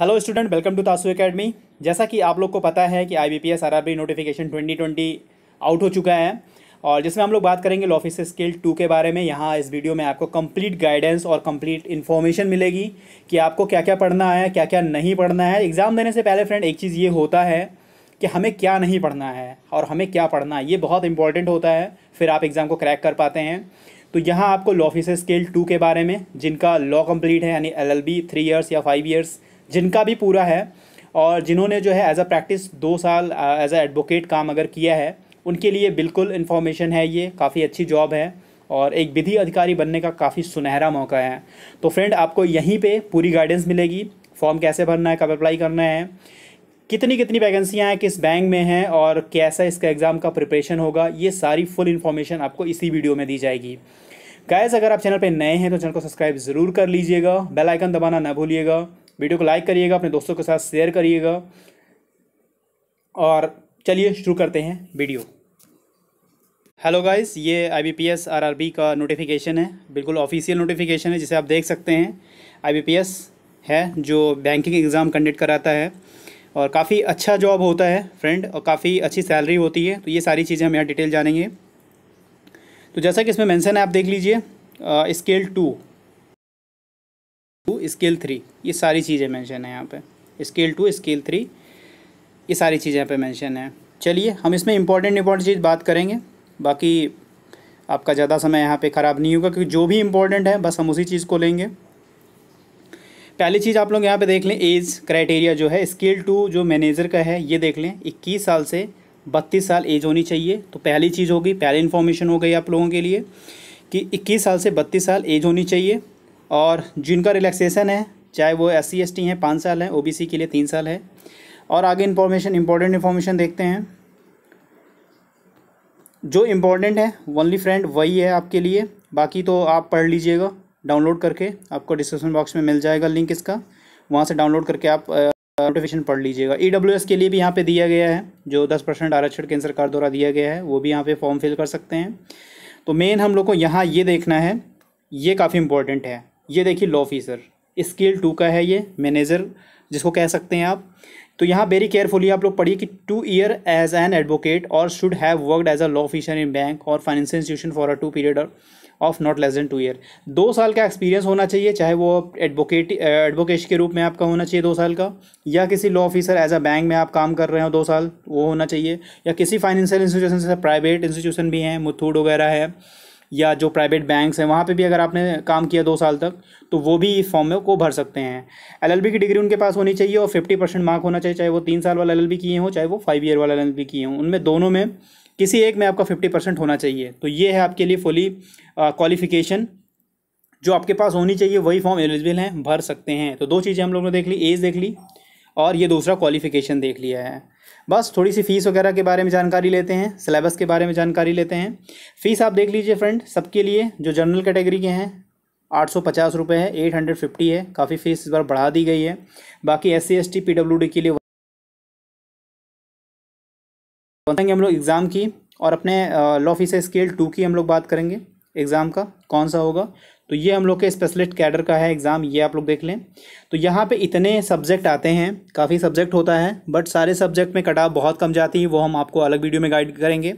hello student welcome to Tasu academy जैसा कि आप लोग को पता है कि I B P S R B notification twenty twenty out हो चुका है और जिसमें हम लोग बात करेंगे लॉफिस स्किल टू के बारे में यहाँ इस वीडियो में आपको कंप्लीट गाइडेंस और कंप्लीट इन्फॉर्मेशन मिलेगी कि आपको क्या क्या पढ़ना है क्या क्या नहीं पढ़ना है एग्ज़ाम देने से पहले फ्रेंड एक चीज़ ये होता है कि हमें क्या नहीं पढ़ना है और हमें क्या पढ़ना है ये बहुत इंपॉर्टेंट होता है फिर आप एग्ज़ाम को क्रैक कर पाते हैं तो यहाँ आपको लॉफिस स्किल टू के बारे में जिनका लॉ कम्प्लीट है यानी L L B three years या फाइव ईयर्स जिनका भी पूरा है और जिन्होंने जो है एज अ प्रैक्टिस दो साल एज अ एडवोकेट काम अगर किया है उनके लिए बिल्कुल इन्फॉर्मेशन है ये काफ़ी अच्छी जॉब है और एक विधि अधिकारी बनने का काफ़ी सुनहरा मौका है तो फ्रेंड आपको यहीं पे पूरी गाइडेंस मिलेगी फॉर्म कैसे भरना है कब अप्लाई करना है कितनी कितनी वैकेंसियाँ हैं किस बैंक में हैं और कैसा इसका एग्ज़ाम का प्रिपरेशन होगा ये सारी फुल इन्फॉर्मेशन आपको इसी वीडियो में दी जाएगी गायज अगर आप चैनल पर नए हैं तो चैनल को सब्सक्राइब ज़रूर कर लीजिएगा बेल आइकन दबाना ना भूलिएगा वीडियो को लाइक करिएगा अपने दोस्तों के साथ शेयर करिएगा और चलिए शुरू करते हैं वीडियो हेलो गाइस ये I B P S R R B का नोटिफिकेशन है बिल्कुल ऑफिशियल नोटिफिकेशन है जिसे आप देख सकते हैं आई बी पी एस है जो बैंकिंग एग्ज़ाम कंडक्ट कराता है और काफ़ी अच्छा जॉब होता है फ्रेंड और काफ़ी अच्छी सैलरी होती है तो ये सारी चीज़ें हम यहाँ डिटेल जानेंगे तो जैसा कि इसमें मैंसन है आप देख लीजिए scale two to scale three ये सारी चीज़ें मेंशन है यहाँ पे स्केल टू स्केल थ्री ये सारी चीज़ें यहाँ पे मेंशन है चलिए हम इसमें इंपॉर्टेंट इंपॉर्टेंट चीज़ बात करेंगे बाकी आपका ज़्यादा समय यहाँ पे ख़राब नहीं होगा क्योंकि जो भी इम्पोर्टेंट है बस हम उसी चीज़ को लेंगे पहली चीज़ आप लोग यहाँ पे देख लें एज क्राइटेरिया जो है स्केल टू जो मैनेजर का है ये देख लें इक्कीस साल से बत्तीस साल एज होनी चाहिए तो पहली चीज़ होगी पहली इन्फॉर्मेशन हो गई आप लोगों के लिए कि इक्कीस साल से बत्तीस साल एज होनी चाहिए और जिनका रिलैक्सेशन है चाहे वो एस सी एस टी हैं पाँच साल हैं ओ बी सी के लिए तीन साल है और आगे इन्फॉर्मेशन इंपॉर्टेंट इन्फॉर्मेशन देखते हैं जो इम्पोर्टेंट है ओनली फ्रेंड वही है आपके लिए बाकी तो आप पढ़ लीजिएगा डाउनलोड करके आपको डिस्क्रिप्शन बॉक्स में मिल जाएगा लिंक इसका वहाँ से डाउनलोड करके आप नोटिफिकेशन पढ़ लीजिएगा ई e के लिए भी यहाँ पे दिया गया है जो दस परसेंट आरक्षण केंद्र सरकार द्वारा दिया गया है वो भी यहाँ पे फॉर्म फिल कर सकते हैं तो मेन हम लोग को यहाँ ये देखना है ये काफ़ी इंपॉर्टेंट है ये देखिए लॉ ऑफिसर स्केल टू का है ये मैनेजर जिसको कह सकते हैं आप तो यहाँ वेरी केयरफुली आप लोग पढ़िए कि two year as an advocate और should have worked as a law officer in bank और financial institution for a two period of not less than two year दो साल का एक्सपीरियंस होना चाहिए चाहे वो एडवोकेट एडवोकेट के रूप में आपका होना चाहिए दो साल का या किसी law officer as a bank में आप काम कर रहे हो दो साल वो होना चाहिए या किसी फाइनेंशियल इंस्टीट्यूशन से प्राइवेट इंस्टीट्यूशन भी हैं मुथूड वगैरह है या जो प्राइवेट बैंक्स हैं वहाँ पे भी अगर आपने काम किया दो साल तक तो वो भी इस फॉर्म में को भर सकते हैं एलएलबी की डिग्री उनके पास होनी चाहिए और फिफ्टी परसेंट मार्क होना चाहिए चाहे वो तीन साल वाला एलएलबी किए हों चाहे वो फाइव ईयर वाला एलएलबी किए हों उनमें दोनों में किसी एक में आपका फिफ्टी परसेंट होना चाहिए तो ये है आपके लिए फुली क्वालिफिकेशन जो आपके पास होनी चाहिए वही फॉर्म एलिजिबल हैं भर सकते हैं तो दो चीज़ें हम लोग ने देख ली एज देख ली और ये दूसरा क्वालिफिकेशन देख लिया है बस थोड़ी सी फ़ीस वगैरह के बारे में जानकारी लेते हैं सिलेबस के बारे में जानकारी लेते हैं फ़ीस आप देख लीजिए फ्रेंड सबके लिए जो जनरल कैटेगरी के हैं आठ सौ पचास रुपये है एट हंड्रेड फिफ्टी है काफ़ी फ़ीस इस बार बढ़ा दी गई है बाकी S C S T P W D के लिए बताएंगे हम लोग एग्ज़ाम की और अपने लॉ फीस स्केल टू की हम लोग बात करेंगे एग्ज़ाम का कौन सा होगा तो ये हम लोग के स्पेशलिस्ट कैडर का है एग्ज़ाम ये आप लोग देख लें तो यहाँ पे इतने सब्जेक्ट आते हैं काफ़ी सब्जेक्ट होता है बट सारे सब्जेक्ट में कटाव बहुत कम जाती है वो हम आपको अलग वीडियो में गाइड करेंगे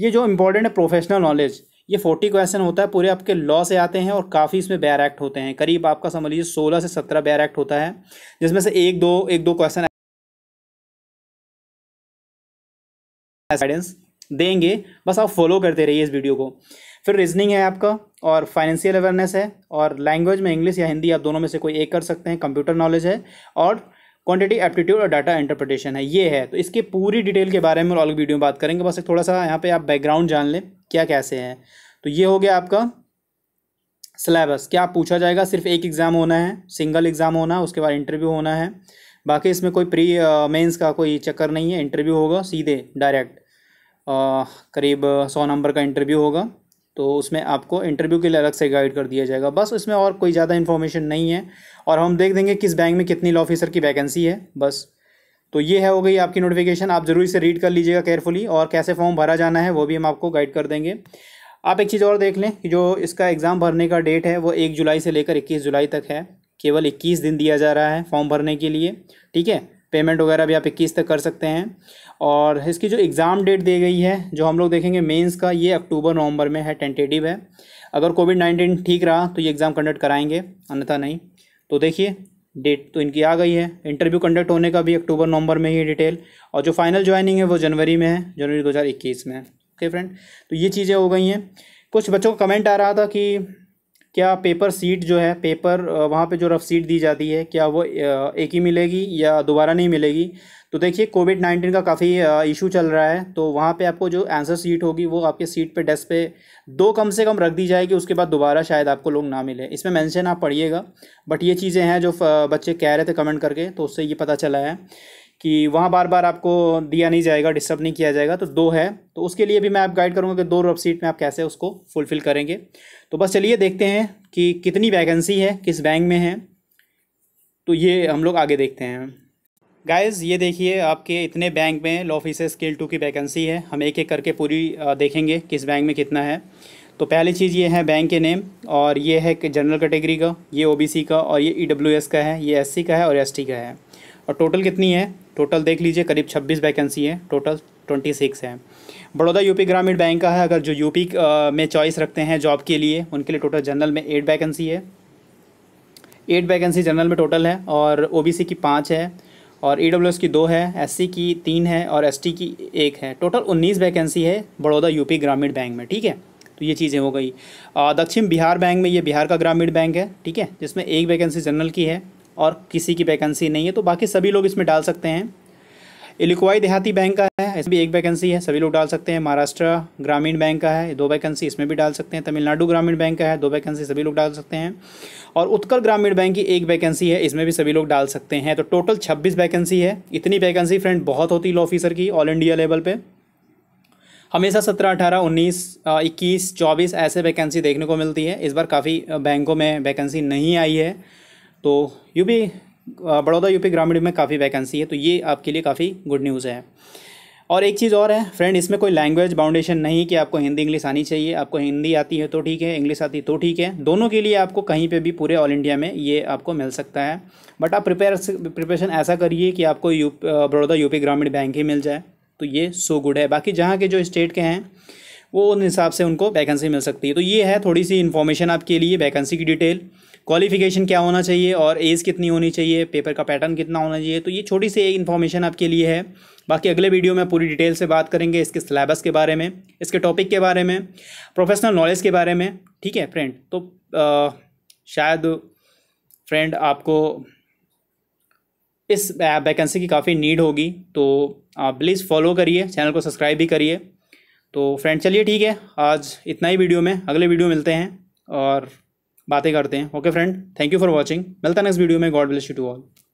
ये जो इंपॉर्टेंट है प्रोफेशनल नॉलेज ये फोर्टी क्वेश्चन होता है पूरे आपके लॉ से आते हैं और काफ़ी इसमें बैर एक्ट होते हैं करीब आपका समझ लीजिए सोलह से सत्रह बैर एक्ट होता है जिसमें से एक दो एक दो क्वेश्चन गाइडेंस देंगे बस आप फॉलो करते रहिए इस वीडियो को फिर रीजनिंग है आपका और फाइनेंशियल अवेयरनेस है और लैंग्वेज में इंग्लिश या हिंदी आप दोनों में से कोई एक कर सकते हैं कंप्यूटर नॉलेज है और क्वांटिटी एप्टीट्यूड और डाटा इंटरप्रिटेशन है ये है तो इसके पूरी डिटेल के बारे में और अलग वीडियो में बात करेंगे बस एक थोड़ा सा यहाँ पे आप बैकग्राउंड जान लें क्या कैसे हैं तो ये हो गया आपका सिलेबस क्या पूछा जाएगा सिर्फ एक एग्ज़ाम होना है सिंगल एग्ज़ाम होना है उसके बाद इंटरव्यू होना है बाकी इसमें कोई प्री मेन्स का कोई चक्कर नहीं है इंटरव्यू होगा सीधे डायरेक्ट करीब सौ नंबर का इंटरव्यू होगा तो उसमें आपको इंटरव्यू के लिए अलग से गाइड कर दिया जाएगा बस उसमें और कोई ज़्यादा इन्फॉर्मेशन नहीं है और हम देख देंगे किस बैंक में कितनी लॉ ऑफिसर की वैकेंसी है बस तो ये है हो गई आपकी नोटिफिकेशन आप ज़रूर इसे रीड कर लीजिएगा केयरफुली और कैसे फॉर्म भरा जाना है वो भी हम आपको गाइड कर देंगे आप एक चीज़ और देख लें कि जो इसका एग्ज़ाम भरने का डेट है वो एक जुलाई से लेकर इक्कीस जुलाई तक है केवल इक्कीस दिन दिया जा रहा है फॉर्म भरने के लिए ठीक है पेमेंट वगैरह भी आप इक्कीस तक कर सकते हैं और इसकी जो एग्ज़ाम डेट दी गई है जो हम लोग देखेंगे मेंस का ये अक्टूबर नवंबर में है टेंटेटिव है अगर कोविड नाइन्टीन ठीक रहा तो ये एग्ज़ाम कंडक्ट कराएंगे अन्यथा नहीं तो देखिए डेट तो इनकी आ गई है इंटरव्यू कंडक्ट होने का भी अक्टूबर नवंबर में ही डिटेल और जो फाइनल ज्वाइनिंग है वो जनवरी में है जनवरी दो में ओके फ्रेंड तो ये चीज़ें हो गई हैं कुछ बच्चों का कमेंट आ रहा था कि क्या पेपर सीट जो है पेपर वहाँ पे जो रफ सीट दी जाती है क्या वो एक ही मिलेगी या दोबारा नहीं मिलेगी तो देखिए कोविड नाइन्टीन का काफ़ी इशू चल रहा है तो वहाँ पे आपको जो आंसर सीट होगी वो आपके सीट पे डेस्क पे दो कम से कम रख दी जाएगी उसके बाद दोबारा शायद आपको लोग ना मिले इसमें मेंशन आप पढ़िएगा बट ये चीज़ें हैं जो बच्चे कह रहे थे कमेंट करके तो उससे ये पता चला है कि वहाँ बार बार आपको दिया नहीं जाएगा डिस्टर्ब नहीं किया जाएगा तो दो है तो उसके लिए भी मैं आप गाइड करूँगा कि दो रफ सीट में आप कैसे उसको फुलफ़िल करेंगे तो बस चलिए देखते हैं कि कितनी वैकेंसी है किस बैंक में है तो ये हम लोग आगे देखते हैं गाइज़ ये देखिए आपके इतने बैंक में लॉ ऑफिस स्केल टू की वैकेंसी है हम एक एक करके पूरी देखेंगे किस बैंक में कितना है तो पहली चीज़ ये है बैंक के नेम और ये है जनरल कैटेगरी का ये ओबीसी का और ये ईडब्ल्यूएस e का है ये एससी का है और एसटी का है और टोटल कितनी है टोटल देख लीजिए करीब 26 वैकेंसी हैं टोटल 26 हैं बड़ौदा यूपी ग्रामीण बैंक का है अगर जो यूपी में चॉइस रखते हैं जॉब के लिए उनके लिए टोटल जनरल में एट वैकेंसी है एट वैकेंसी जनरल में टोटल है और ओ की पाँच है और ई e की दो है एस की तीन है और एस की एक है टोटल उन्नीस वैकेंसी है बड़ौदा यूपी ग्रामीण बैंक में ठीक है तो ये चीज़ें हो गई दक्षिण बिहार बैंक में ये बिहार का ग्रामीण बैंक है ठीक है जिसमें एक वैकेंसी जनरल की है और किसी की वैकेंसी नहीं है तो बाकी सभी लोग इसमें डाल सकते हैं इलिकवाई देहाती बैंक का है इसमें भी एक वैकेंसी है सभी लोग डाल सकते हैं महाराष्ट्र ग्रामीण बैंक का है दो वैकेंसी इसमें भी डाल सकते हैं तमिलनाडु ग्रामीण बैंक का है दो वैकेंसी सभी लोग डाल सकते हैं और उत्कल ग्रामीण बैंक की एक वैकेंसी है इसमें भी सभी लोग डाल सकते हैं तो टोटल छब्बीस वैकेंसी है इतनी वैकेंसी फ्रेंड बहुत होती लॉ ऑफिसर की ऑल इंडिया लेवल पर हमेशा सत्रह अठारह उन्नीस इक्कीस चौबीस ऐसे वैकेंसी देखने को मिलती है इस बार काफ़ी बैंकों में वैकेंसी नहीं आई है तो यूपी बड़ौदा यूपी ग्रामीण में काफ़ी वैकेंसी है तो ये आपके लिए काफ़ी गुड न्यूज़ है और एक चीज़ और है फ्रेंड इसमें कोई लैंग्वेज बाउंडेशन नहीं कि आपको हिंदी इंग्लिश आनी चाहिए आपको हिंदी आती है तो ठीक है इंग्लिश आती है तो ठीक है दोनों के लिए आपको कहीं पे भी पूरे ऑल इंडिया में ये आपको मिल सकता है बट आप प्रिपेयर प्रिपरेशन ऐसा करिए कि आपको यू बड़ौदा यूपी ग्रामीण बैंक ही मिल जाए तो ये सो गुड है बाकी जहाँ के जो स्टेट के हैं वो उन हिसाब से उनको वैकेंसी मिल सकती है तो ये है थोड़ी सी इन्फॉर्मेशन आपके लिए वैकेंसी की डिटेल क्वालिफिकेशन क्या होना चाहिए और एज कितनी होनी चाहिए पेपर का पैटर्न कितना होना चाहिए तो ये छोटी सी इन्फॉर्मेशन आपके लिए है बाकी अगले वीडियो में पूरी डिटेल से बात करेंगे इसके सिलेबस के बारे में इसके टॉपिक के बारे में प्रोफेशनल नॉलेज के बारे में ठीक है फ्रेंड तो आ, शायद फ्रेंड आपको इस वैकेंसी की काफ़ी नीड होगी तो प्लीज़ फॉलो करिए चैनल को सब्सक्राइब भी करिए तो फ्रेंड चलिए ठीक है आज इतना ही वीडियो में अगले वीडियो मिलते हैं और बातें करते हैं okay friend thank you for watching मिलता है नेक्स्ट वीडियो में God bless you to all